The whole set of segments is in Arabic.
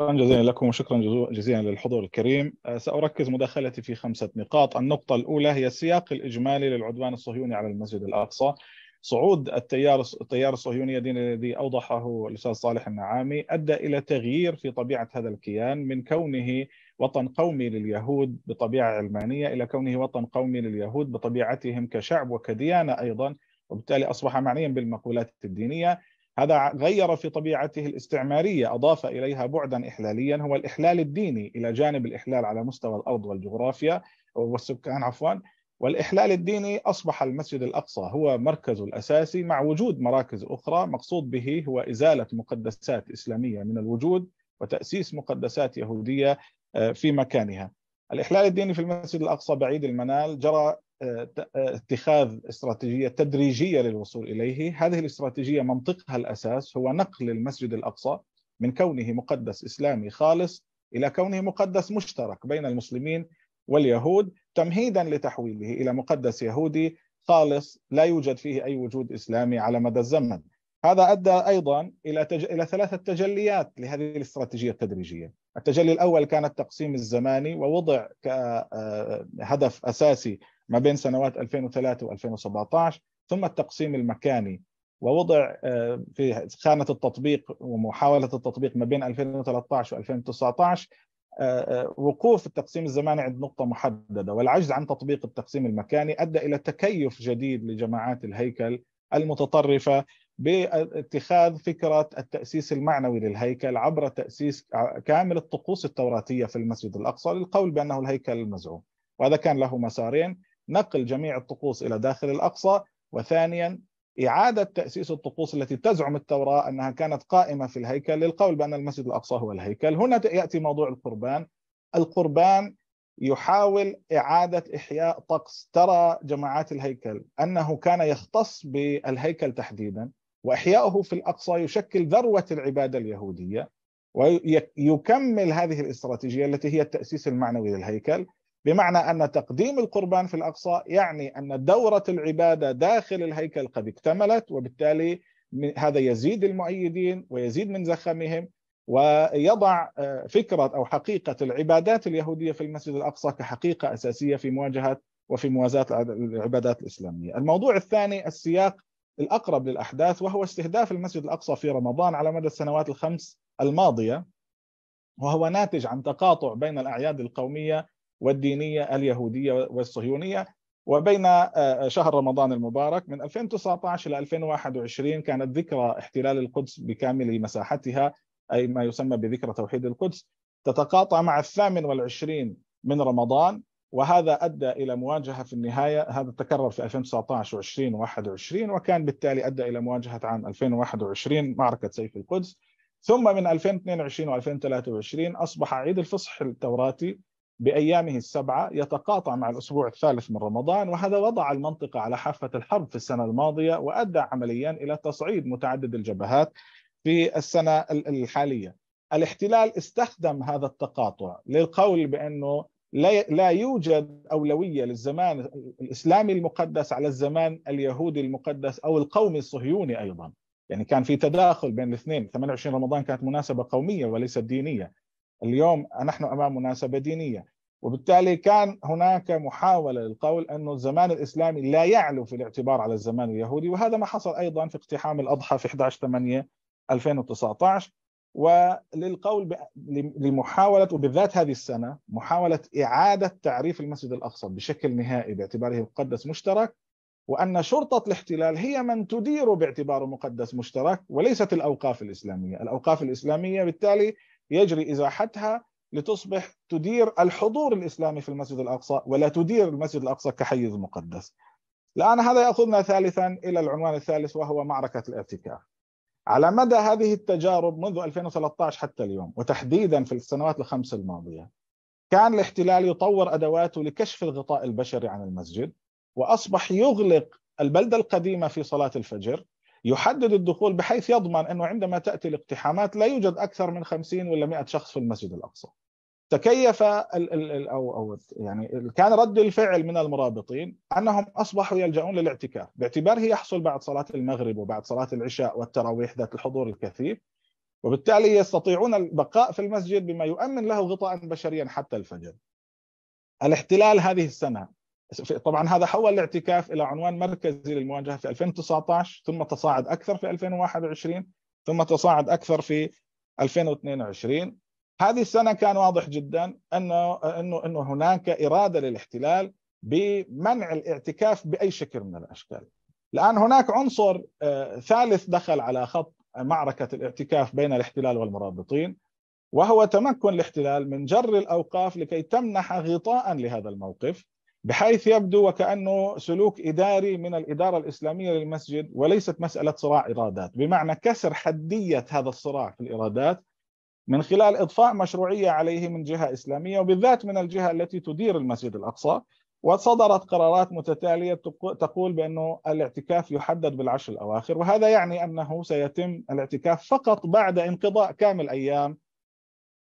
شكرا جزيلا لكم وشكرا جزيلا للحضور الكريم أه، سأركز مداخلتي في خمسة نقاط النقطة الأولى هي السياق الإجمالي للعدوان الصهيوني على المسجد الأقصى صعود التيار التيار الصهيوني الدين الذي اوضحه الاستاذ صالح النعامي ادى الى تغيير في طبيعه هذا الكيان من كونه وطن قومي لليهود بطبيعه علمانيه الى كونه وطن قومي لليهود بطبيعتهم كشعب وكديانه ايضا وبالتالي اصبح معنيا بالمقولات الدينيه هذا غير في طبيعته الاستعماريه اضاف اليها بعدا احلاليا هو الاحلال الديني الى جانب الاحلال على مستوى الارض والجغرافيا والسكان عفوا والاحلال الديني اصبح المسجد الاقصى هو مركزه الاساسي مع وجود مراكز اخرى مقصود به هو ازاله مقدسات اسلاميه من الوجود وتاسيس مقدسات يهوديه آه، في مكانها. الاحلال الديني في المسجد الاقصى بعيد المنال جرى اتخاذ استراتيجية تدريجية للوصول إليه هذه الاستراتيجية منطقها الأساس هو نقل المسجد الأقصى من كونه مقدس إسلامي خالص إلى كونه مقدس مشترك بين المسلمين واليهود تمهيدا لتحويله إلى مقدس يهودي خالص لا يوجد فيه أي وجود إسلامي على مدى الزمن هذا أدى أيضا إلى, تج... إلى ثلاثة تجليات لهذه الاستراتيجية التدريجية التجلي الأول كان التقسيم الزماني ووضع كهدف آه، أساسي ما بين سنوات 2003 و2017 ثم التقسيم المكاني ووضع آه، في خانة التطبيق ومحاولة التطبيق ما بين 2013 و2019 آه، آه، وقوف التقسيم الزماني عند نقطة محددة والعجز عن تطبيق التقسيم المكاني أدى إلى تكيف جديد لجماعات الهيكل المتطرفة باتخاذ فكرة التأسيس المعنوي للهيكل عبر تأسيس كامل الطقوس التوراتية في المسجد الأقصى للقول بأنه الهيكل المزعوم وهذا كان له مسارين نقل جميع الطقوس الى داخل الاقصى وثانيا اعاده تاسيس الطقوس التي تزعم التوراه انها كانت قائمه في الهيكل للقول بان المسجد الاقصى هو الهيكل هنا ياتي موضوع القربان القربان يحاول إعادة إحياء طقس ترى جماعات الهيكل أنه كان يختص بالهيكل تحديدا وإحياؤه في الأقصى يشكل ذروة العبادة اليهودية ويكمل هذه الاستراتيجية التي هي التأسيس المعنوي للهيكل بمعنى أن تقديم القربان في الأقصى يعني أن دورة العبادة داخل الهيكل قد اكتملت وبالتالي هذا يزيد المؤيدين ويزيد من زخمهم ويضع آه، فكرة أو حقيقة العبادات اليهودية في المسجد الأقصى كحقيقة أساسية في مواجهة وفي موازاة العبادات الإسلامية الموضوع الثاني السياق الأقرب للأحداث وهو استهداف المسجد الأقصى في رمضان على مدى السنوات الخمس الماضية وهو ناتج عن تقاطع بين الأعياد القومية والدينية اليهودية والصهيونية وبين آه، آه، شهر رمضان المبارك من 2019 إلى 2021 كانت ذكرى احتلال القدس بكامل مساحتها أي ما يسمى بذكرى توحيد القدس تتقاطع مع الثامن والعشرين من رمضان وهذا أدى إلى مواجهة في النهاية هذا تكرر في 2019 و20 21 وكان بالتالي أدى إلى مواجهة عام 2021 معركة سيف القدس ثم من 2022 و2023 أصبح عيد الفصح التوراتي بأيامه السبعة يتقاطع مع الأسبوع الثالث من رمضان وهذا وضع المنطقة على حافة الحرب في السنة الماضية وأدى عمليا إلى تصعيد متعدد الجبهات في السنة الحالية الاحتلال استخدم هذا التقاطع للقول بأنه لا يوجد أولوية للزمان الإسلامي المقدس على الزمان اليهودي المقدس أو القومي الصهيوني أيضا يعني كان في تداخل بين الاثنين 28 رمضان كانت مناسبة قومية وليست دينية اليوم نحن امام مناسبه دينيه وبالتالي كان هناك محاوله للقول انه الزمان الاسلامي لا يعلو في الاعتبار على الزمان اليهودي وهذا ما حصل ايضا في اقتحام الاضحى في 11 8 2019 وللقول ب... لمحاولة وبالذات هذه السنة محاولة إعادة تعريف المسجد الأقصى بشكل نهائي باعتباره مقدس مشترك وأن شرطة الاحتلال هي من تدير باعتباره مقدس مشترك وليست الأوقاف الإسلامية الأوقاف الإسلامية بالتالي يجري إزاحتها لتصبح تدير الحضور الإسلامي في المسجد الأقصى ولا تدير المسجد الأقصى كحيز مقدس الآن هذا يأخذنا ثالثا إلى العنوان الثالث وهو معركة الاعتكاف على مدى هذه التجارب منذ 2013 حتى اليوم وتحديدا في السنوات الخمس الماضية كان الاحتلال يطور أدواته لكشف الغطاء البشري عن المسجد وأصبح يغلق البلدة القديمة في صلاة الفجر يحدد الدخول بحيث يضمن أنه عندما تأتي الاقتحامات لا يوجد أكثر من 50 ولا 100 شخص في المسجد الأقصى تكيف ال ال أو أو يعني كان رد الفعل من المرابطين أنهم أصبحوا يلجؤون للاعتكاف باعتباره يحصل بعد صلاة المغرب وبعد صلاة العشاء والتراويح ذات الحضور الكثيف وبالتالي يستطيعون البقاء في المسجد بما يؤمن له غطاء بشريا حتى الفجر الاحتلال هذه السنة طبعا هذا حول الاعتكاف الى عنوان مركزي للمواجهه في 2019 ثم تصاعد اكثر في 2021 ثم تصاعد اكثر في 2022 هذه السنه كان واضح جدا انه انه انه هناك اراده للاحتلال بمنع الاعتكاف باي شكل من الاشكال. الان هناك عنصر آه، ثالث دخل على خط معركه الاعتكاف بين الاحتلال والمرابطين وهو تمكن الاحتلال من جر الاوقاف لكي تمنح غطاء لهذا الموقف بحيث يبدو وكأنه سلوك إداري من الإدارة الإسلامية للمسجد وليست مسألة صراع إرادات بمعنى كسر حدية هذا الصراع في الإرادات من خلال إضفاء مشروعية عليه من جهة إسلامية وبالذات من الجهة التي تدير المسجد الأقصى وصدرت قرارات متتالية تقول بأنه الاعتكاف يحدد بالعشر الأواخر وهذا يعني أنه سيتم الاعتكاف فقط بعد انقضاء كامل أيام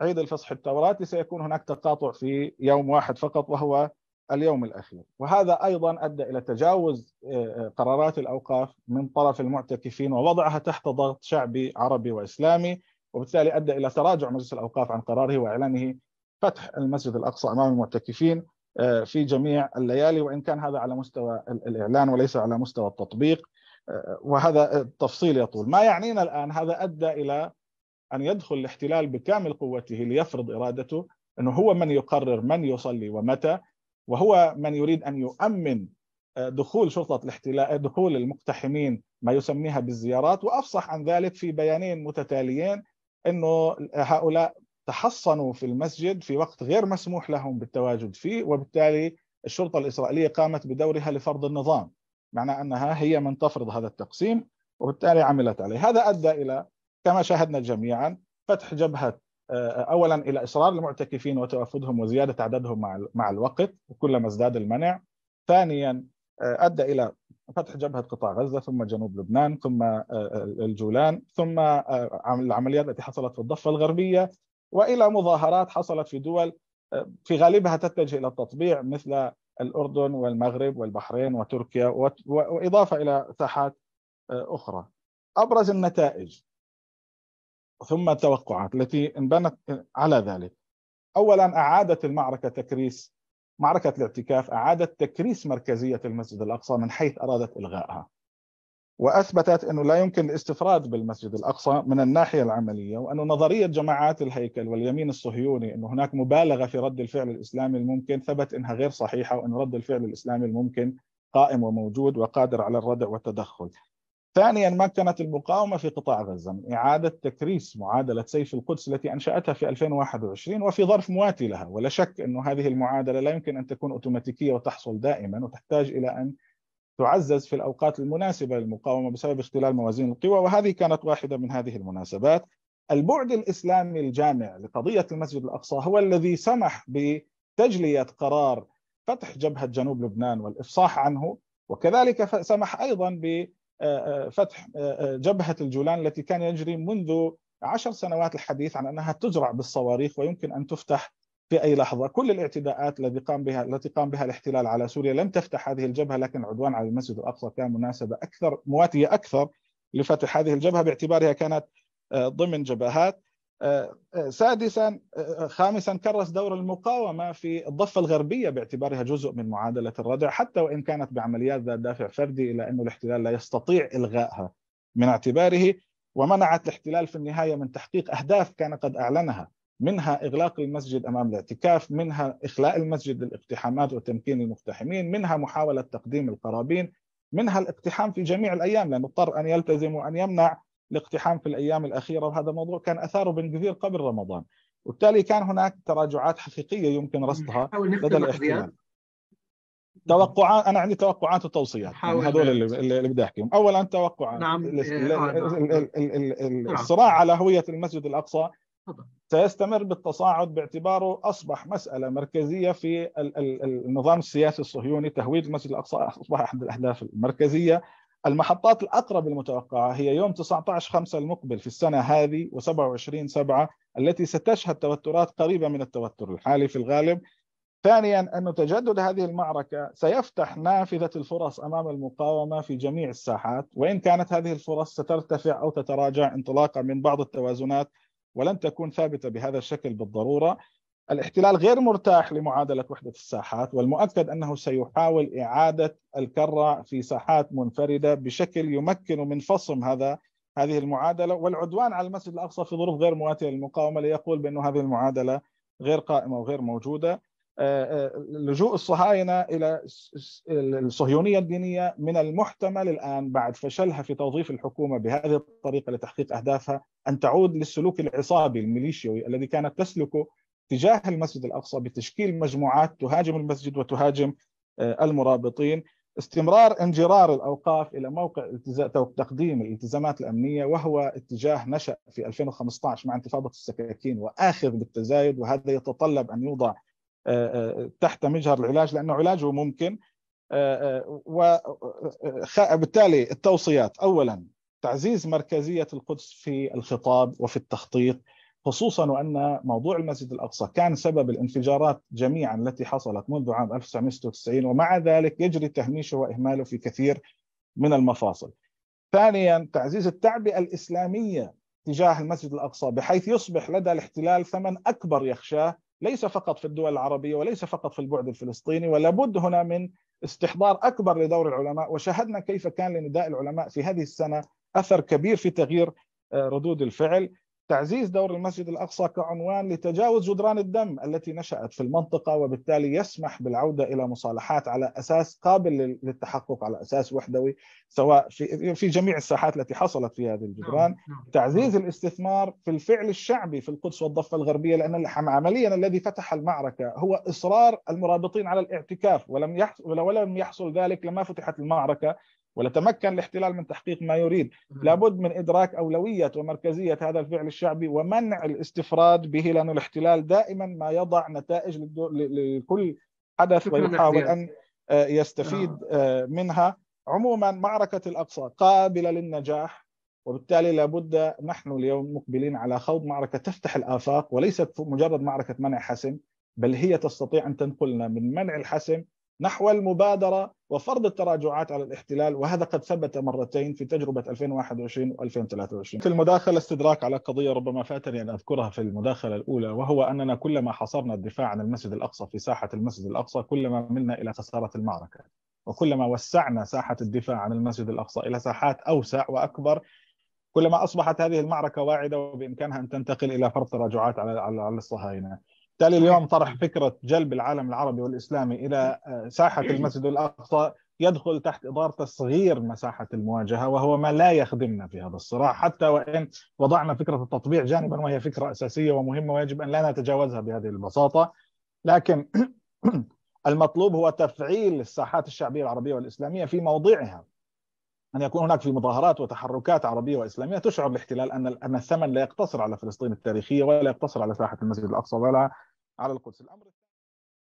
عيد الفصح التوراتي سيكون هناك تقاطع في يوم واحد فقط وهو اليوم الأخير وهذا أيضا أدى إلى تجاوز آه، آه، قرارات الأوقاف من طرف المعتكفين ووضعها تحت ضغط شعبي عربي وإسلامي وبالتالي أدى إلى تراجع مجلس الأوقاف عن قراره وإعلانه فتح المسجد الأقصى أمام المعتكفين آه، في جميع الليالي وإن كان هذا على مستوى الإعلان وليس على مستوى التطبيق وهذا التفصيل يطول ما يعنينا الآن هذا أدى إلى أن يدخل الاحتلال بكامل قوته ليفرض إرادته أنه هو من يقرر من يصلي ومتى وهو من يريد ان يؤمن آه، دخول شرطه الاحتلال آه، دخول المقتحمين ما يسميها بالزيارات وافصح عن ذلك في بيانين متتاليين انه هؤلاء تحصنوا في المسجد في وقت غير مسموح لهم بالتواجد فيه وبالتالي الشرطه الاسرائيليه قامت بدورها لفرض النظام معنى انها هي من تفرض هذا التقسيم وبالتالي عملت عليه هذا ادى الى كما شاهدنا جميعا فتح جبهه آه، اولا الى اصرار المعتكفين وتوافدهم وزياده عددهم مع مع الوقت وكلما ازداد المنع. ثانيا آه، ادى الى فتح جبهه قطاع غزه ثم جنوب لبنان ثم آه، الجولان ثم العمليات التي حصلت في الضفه الغربيه والى مظاهرات حصلت في دول في غالبها تتجه الى التطبيع مثل الاردن والمغرب والبحرين وتركيا واضافه الى ساحات اخرى. ابرز النتائج ثم التوقعات التي انبنت على ذلك اولا اعادت المعركه تكريس معركه الاعتكاف اعادت تكريس مركزيه المسجد الاقصى من حيث ارادت الغائها واثبتت انه لا يمكن الاستفراد بالمسجد الاقصى من الناحيه العمليه وانه نظريه جماعات الهيكل واليمين الصهيوني انه هناك مبالغه في رد الفعل الاسلامي الممكن ثبت انها غير صحيحه وان رد الفعل الاسلامي الممكن قائم وموجود وقادر على الردع والتدخل ثانيا ما كانت المقاومة في قطاع غزة من إعادة تكريس معادلة سيف القدس التي أنشأتها في 2021 وفي ظرف مواتي لها ولا شك أن هذه المعادلة لا يمكن أن تكون أوتوماتيكية وتحصل دائما وتحتاج إلى أن تعزز في الأوقات المناسبة للمقاومة بسبب اختلال موازين القوى وهذه كانت واحدة من هذه المناسبات البعد الإسلامي الجامع لقضية المسجد الأقصى هو الذي سمح بتجلية قرار فتح جبهة جنوب لبنان والإفصاح عنه وكذلك سمح أيضا ب آه، آه، فتح آه، جبهة الجولان التي كان يجري منذ عشر سنوات الحديث عن أنها تزرع بالصواريخ ويمكن أن تفتح في أي لحظة كل الاعتداءات التي قام بها التي قام بها الاحتلال على سوريا لم تفتح هذه الجبهة لكن العدوان على المسجد الأقصى كان مناسبة أكثر مواتية أكثر لفتح هذه الجبهة باعتبارها كانت ضمن جبهات آه، آه، سادسا آه، خامسا كرس دور المقاومه في الضفه الغربيه باعتبارها جزء من معادله الردع حتى وان كانت بعمليات ذات دافع فردي الى انه الاحتلال لا يستطيع الغائها من اعتباره ومنعت الاحتلال في النهايه من تحقيق اهداف كان قد اعلنها منها اغلاق المسجد امام الاعتكاف، منها اخلاء المسجد للاقتحامات وتمكين المقتحمين، منها محاوله تقديم القرابين، منها الاقتحام في جميع الايام لانه اضطر ان يلتزم وان يمنع الاقتحام في الايام الاخيره وهذا موضوع كان اثاره بن كثير قبل رمضان وبالتالي كان هناك تراجعات حقيقيه يمكن رصدها لدى الاحتمال توقعات انا عندي توقعات وتوصيات يعني هذول اللي, اللي بدي احكيهم اولا توقعات نعم. الصراع على هويه المسجد الاقصى سيستمر بالتصاعد باعتباره اصبح مساله مركزيه في النظام السياسي الصهيوني تهويد المسجد الاقصى اصبح احد الاهداف المركزيه المحطات الأقرب المتوقعة هي يوم 19/5 المقبل في السنة هذه و27/7 التي ستشهد توترات قريبة من التوتر الحالي في الغالب ثانيا أن تجدد هذه المعركة سيفتح نافذة الفرص أمام المقاومة في جميع الساحات وإن كانت هذه الفرص سترتفع أو تتراجع انطلاقا من بعض التوازنات ولن تكون ثابتة بهذا الشكل بالضرورة الاحتلال غير مرتاح لمعادلة وحدة الساحات والمؤكد أنه سيحاول إعادة الكرة في ساحات منفردة بشكل يمكن من فصم هذا هذه المعادلة والعدوان على المسجد الأقصى في ظروف غير مواتية للمقاومة ليقول بأن هذه المعادلة غير قائمة وغير موجودة آه، آه، لجوء الصهاينة إلى الصهيونية الدينية من المحتمل الآن بعد فشلها في توظيف الحكومة بهذه الطريقة لتحقيق أهدافها أن تعود للسلوك العصابي الميليشيوي الذي كانت تسلكه تجاه المسجد الاقصى بتشكيل مجموعات تهاجم المسجد وتهاجم آه، المرابطين استمرار انجرار الاوقاف الى موقع تقديم الالتزامات الامنيه وهو اتجاه نشا في 2015 مع انتفاضه السكاكين واخذ بالتزايد وهذا يتطلب ان يوضع آه، آه، تحت مجهر العلاج لانه علاجه ممكن وبالتالي التوصيات اولا تعزيز مركزيه القدس في الخطاب وفي التخطيط خصوصا وان موضوع المسجد الاقصى كان سبب الانفجارات جميعا التي حصلت منذ عام 1996 ومع ذلك يجري تهميشه واهماله في كثير من المفاصل. ثانيا تعزيز التعبئه الاسلاميه تجاه المسجد الاقصى بحيث يصبح لدى الاحتلال ثمن اكبر يخشاه ليس فقط في الدول العربيه وليس فقط في البعد الفلسطيني ولا بد هنا من استحضار اكبر لدور العلماء وشاهدنا كيف كان لنداء العلماء في هذه السنه اثر كبير في تغيير آه، ردود الفعل تعزيز دور المسجد الأقصى كعنوان لتجاوز جدران الدم التي نشأت في المنطقة وبالتالي يسمح بالعودة إلى مصالحات على أساس قابل للتحقق على أساس وحدوي سواء في, في جميع الساحات التي حصلت في هذه الجدران نعم، نعم، تعزيز نعم. الاستثمار في الفعل الشعبي في القدس والضفة الغربية لأن عمليا الذي فتح المعركة هو إصرار المرابطين على الاعتكاف ولم يحصل, ولم يحصل ذلك لما فتحت المعركة ولتمكن الاحتلال من تحقيق ما يريد لابد من إدراك أولوية ومركزية هذا الفعل الشعبي ومنع الاستفراد به لأن الاحتلال دائما ما يضع نتائج لكل حدث ويحاول أن آه، يستفيد آه. آه، منها عموما معركة الأقصى قابلة للنجاح وبالتالي لابد نحن اليوم مقبلين على خوض معركة تفتح الآفاق وليست مجرد معركة منع حسم بل هي تستطيع أن تنقلنا من منع الحسم نحو المبادرة وفرض التراجعات على الاحتلال وهذا قد ثبت مرتين في تجربة 2021 و 2023 في المداخلة استدراك على قضية ربما فاتني أن أذكرها في المداخلة الأولى وهو أننا كلما حصرنا الدفاع عن المسجد الأقصى في ساحة المسجد الأقصى كلما ملنا إلى خسارة المعركة وكلما وسعنا ساحة الدفاع عن المسجد الأقصى إلى ساحات أوسع وأكبر كلما أصبحت هذه المعركة واعدة وبإمكانها أن تنتقل إلى فرض تراجعات على الصهاينة بالتالي اليوم طرح فكرة جلب العالم العربي والإسلامي إلى آه، ساحة المسجد الأقصى يدخل تحت إطار تصغير مساحة المواجهة وهو ما لا يخدمنا في هذا الصراع حتى وإن وضعنا فكرة التطبيع جانبا وهي فكرة أساسية ومهمة ويجب أن لا نتجاوزها بهذه البساطة لكن المطلوب هو تفعيل الساحات الشعبية العربية والإسلامية في موضعها ان يكون هناك في مظاهرات وتحركات عربيه واسلاميه تشعر الاحتلال ان ان الثمن لا يقتصر على فلسطين التاريخيه ولا يقتصر على ساحه المسجد الاقصى ولا على القدس الامر